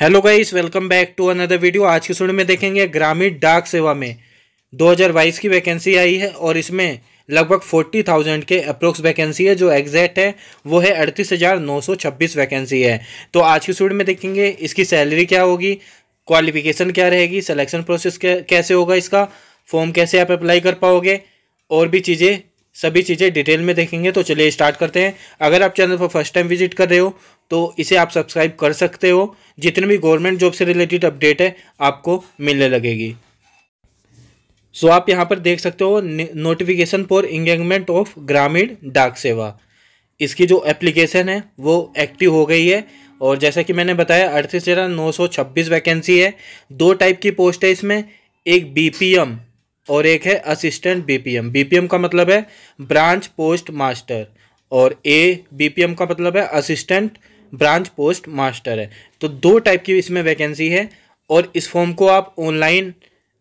hello guys welcome back to another video आज की सुन में देखेंगे ग्रामीण डाक सेवा में 2022 की वैकेंसी आई है और इसमें लगभग 40,000 के अप्रोक्स वैकेंसी है जो एग्जैक्ट है वो है अड़तीस हज़ार नौ सौ छब्बीस वैकेंसी है तो आज की सुन में देखेंगे इसकी सैलरी क्या होगी क्वालिफिकेशन क्या रहेगी सिलेक्शन प्रोसेस कैसे होगा इसका फॉर्म कैसे आप अप्लाई कर पाओगे और भी चीज़ें सभी चीज़ें डिटेल में देखेंगे तो चलिए स्टार्ट करते हैं अगर आप चैनल पर फर्स्ट टाइम विजिट कर रहे हो तो इसे आप सब्सक्राइब कर सकते हो जितने भी गवर्नमेंट जॉब से रिलेटेड अपडेट है आपको मिलने लगेगी सो आप यहाँ पर देख सकते हो नोटिफिकेशन फॉर इंगेजमेंट ऑफ ग्रामीण डाक सेवा इसकी जो एप्लीकेशन है वो एक्टिव हो गई है और जैसा कि मैंने बताया अड़तीस हज़ार नौ सौ छब्बीस वैकेंसी है दो टाइप की पोस्ट है इसमें एक बीपीएम और एक है असिस्टेंट बीपीएम बीपीएम का मतलब है ब्रांच पोस्ट मास्टर और ए बीपीएम का मतलब है असिस्टेंट ब्रांच पोस्ट मास्टर है तो दो टाइप की इसमें वैकेंसी है और इस फॉर्म को आप ऑनलाइन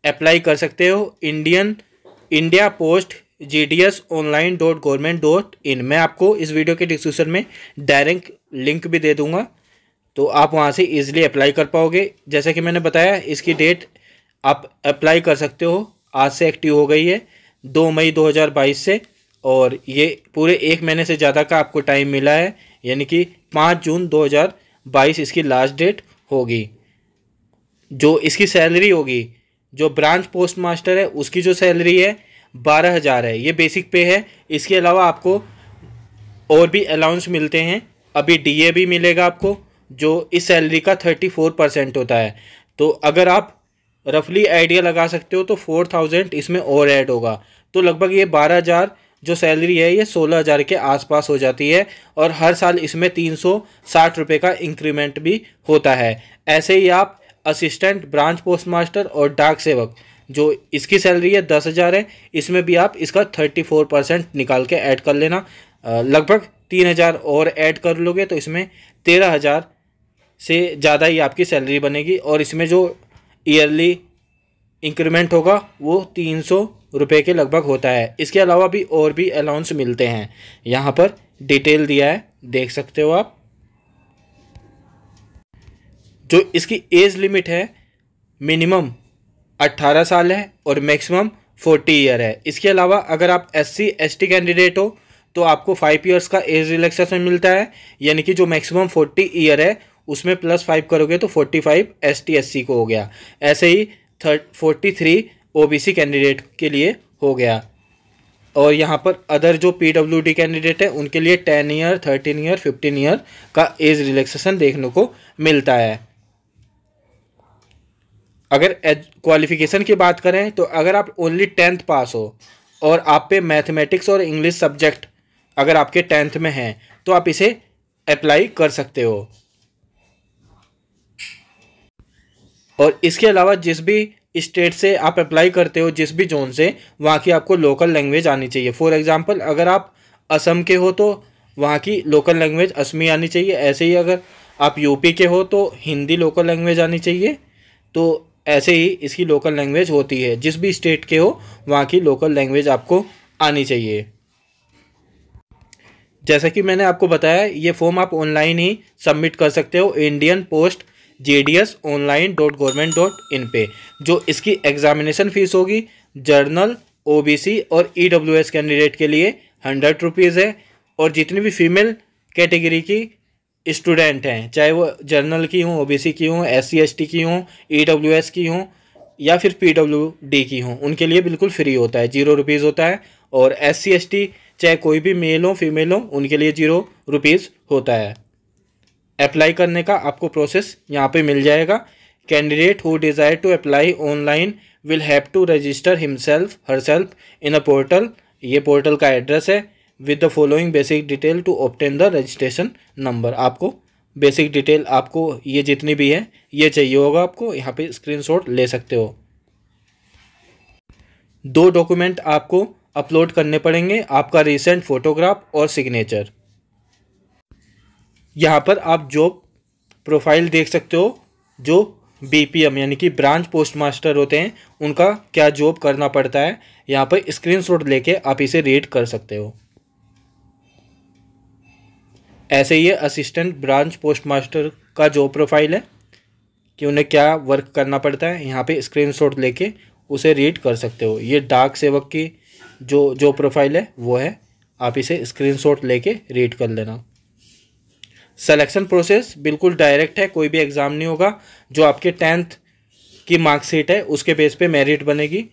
अप्लाई कर सकते हो Indian India post G D S online dot government dot in मैं आपको इस वीडियो के डिस्क्रिप्शन में डायरेक्ट लिंक भी दे दूंगा तो आप वहाँ से ईजिली अप्लाई कर पाओगे जैसा कि मैंने बताया इसकी डेट आप अप्लाई कर सकते हो आज से एक्टिव हो गई है दो मई 2022 से और ये पूरे एक महीने से ज़्यादा का आपको टाइम मिला है यानी कि पाँच जून 2022 इसकी लास्ट डेट होगी जो इसकी सैलरी होगी जो ब्रांच पोस्ट मास्टर है उसकी जो सैलरी है बारह हज़ार है ये बेसिक पे है इसके अलावा आपको और भी अलाउंस मिलते हैं अभी डीए भी मिलेगा आपको जो इस सैलरी का थर्टी फोर परसेंट होता है तो अगर आप रफली आइडिया लगा सकते हो तो फोर थाउजेंड इसमें और ऐड होगा तो लगभग ये बारह हज़ार जो सैलरी है ये सोलह हज़ार के आसपास हो जाती है और हर साल इसमें तीन सौ साठ रुपये का इंक्रीमेंट भी होता है ऐसे ही आप असिस्टेंट ब्रांच पोस्ट मास्टर और डाक सेवक जो इसकी सैलरी है दस हज़ार है इसमें भी आप इसका थर्टी फोर परसेंट निकाल के ऐड कर लेना लगभग तीन हज़ार और ऐड कर लोगे तो इसमें तेरह हज़ार से ज़्यादा ही आपकी सैलरी बनेगी और इसमें जो ईयरली इंक्रीमेंट होगा वो तीन सौ रुपए के लगभग होता है इसके अलावा भी और भी अलाउंस मिलते हैं यहाँ पर डिटेल दिया है देख सकते हो आप जो इसकी एज लिमिट है मिनिमम 18 साल है और मैक्सिमम 40 ईयर है इसके अलावा अगर आप एससी एसटी कैंडिडेट हो तो आपको फाइव ईयर्स का एज रिलैक्सेशन मिलता है यानी कि जो मैक्सिमम 40 ईयर है उसमें प्लस फाइव करोगे तो 45 एस टी एस सी को हो गया ऐसे ही thirty forty three OBC candidate के लिए हो गया और यहाँ पर अदर जो पीडब्ल्यूडी कैंडिडेट हैं उनके लिए ten year thirteen year fifteen year का एज रिलैक्सेशन देखने को मिलता है अगर क्वालिफिकेशन की बात करें तो अगर आप ओनली टेंथ पास हो और आप पे मैथमेटिक्स और इंग्लिश सब्जेक्ट अगर आपके टेंथ में हैं तो आप इसे अप्लाई कर सकते हो और इसके अलावा जिस भी स्टेट से आप अप्लाई करते हो जिस भी जोन से वहाँ की आपको लोकल लैंग्वेज आनी चाहिए फॉर एग्ज़ाम्पल अगर आप असम के हो तो वहाँ की लोकल लैंग्वेज असमी आनी चाहिए ऐसे ही अगर आप यूपी के हो तो हिंदी लोकल लैंग्वेज आनी चाहिए तो ऐसे ही इसकी लोकल लैंग्वेज होती है जिस भी स्टेट के हो वहाँ की लोकल लैंग्वेज आपको आनी चाहिए जैसा कि मैंने आपको बताया ये फॉर्म आप ऑनलाइन ही सबमिट कर सकते हो Indian post G D S online dot government dot in पे जो इसकी एग्जामिनेशन फ़ीस होगी जर्नल ओबीसी और ईडब्ल्यूएस e कैंडिडेट के लिए हंड्रेड रुपीज़ है और जितनी भी फीमेल कैटेगरी की स्टूडेंट हैं चाहे वो जर्नल की हों ओबीसी की हों एस सी की हों ईडब्ल्यूएस e की हों या फिर पीडब्ल्यूडी की हों उनके लिए बिल्कुल फ्री होता है जीरो रुपीज़ होता है और एस सी चाहे कोई भी मेल हो फीमेल हो उनके लिए जीरो रुपीज़ होता है अप्लाई करने का आपको प्रोसेस यहाँ पे मिल जाएगा candidate who desire to apply online will have to register himself herself in a portal ये पोर्टल का एड्रेस है with the following basic detail to obtain the registration number आपको बेसिक डिटेल आपको ये जितनी भी है ये चाहिए होगा आपको यहाँ पे स्क्रीनशॉट ले सकते हो दो डॉक्यूमेंट आपको अपलोड करने पड़ेंगे आपका रिसेंट फ़ोटोग्राफ और सिग्नेचर यहाँ पर आप जॉब प्रोफाइल देख सकते हो जो बीपीएम यानी कि ब्रांच पोस्ट मास्टर होते हैं उनका क्या जॉब करना पड़ता है यहाँ पर स्क्रीनशॉट लेके आप इसे रीड कर सकते हो ऐसे ही असिस्टेंट ब्रांच पोस्ट मास्टर का जॉब प्रोफाइल है कि उन्हें क्या वर्क करना पड़ता है यहाँ पे स्क्रीनशॉट लेके उसे रीड कर सकते हो ये डाक सेवक की जो जो प्रोफाइल है वो है आप इसे स्क्रीनशॉट लेके रीड कर लेना सेलेक्शन प्रोसेस बिल्कुल डायरेक्ट है कोई भी एग्ज़ाम नहीं होगा जो आपके टेंथ की मार्कशीट है उसके बेस पे मेरिट बनेगी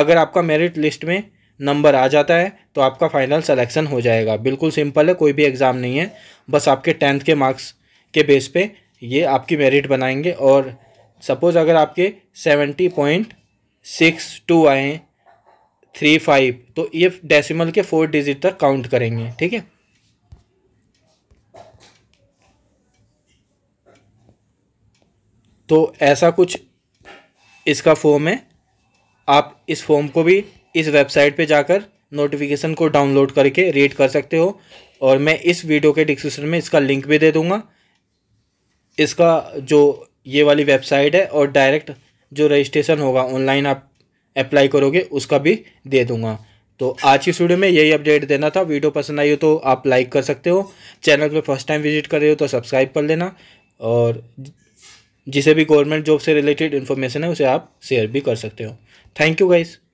अगर आपका मेरिट लिस्ट में नंबर आ जाता है तो आपका फाइनल सिलेक्शन हो जाएगा बिल्कुल सिंपल है कोई भी एग्ज़ाम नहीं है बस आपके टेंथ के मार्क्स के बेस पे ये आपकी मेरिट बनाएंगे और सपोज़ अगर आपके सेवेंटी पॉइंट सिक्स टू आए थ्री फाइव तो ये डेसिमल के फोर डिजिट तक काउंट करेंगे ठीक है तो ऐसा कुछ इसका फॉर्म है आप इस फॉर्म को भी इस वेबसाइट पे जाकर नोटिफिकेशन को डाउनलोड करके रीड कर सकते हो और मैं इस वीडियो के डिस्क्रिप्शन में इसका लिंक भी दे दूँगा इसका जो ये वाली वेबसाइट है और डायरेक्ट जो रजिस्ट्रेशन होगा ऑनलाइन आप अप्लाई करोगे उसका भी दे दूँगा तो आज की वीडियो में यही अपडेट देना था वीडियो पसंद आई हो तो आप लाइक कर सकते हो चैनल पे फर्स्ट टाइम विजिट कर रहे हो तो सब्सक्राइब कर लेना और जिसे भी गवर्नमेंट जॉब से रिलेटेड इन्फॉर्मेशन है उसे आप शेयर भी कर सकते हो थैंक यू गाइज़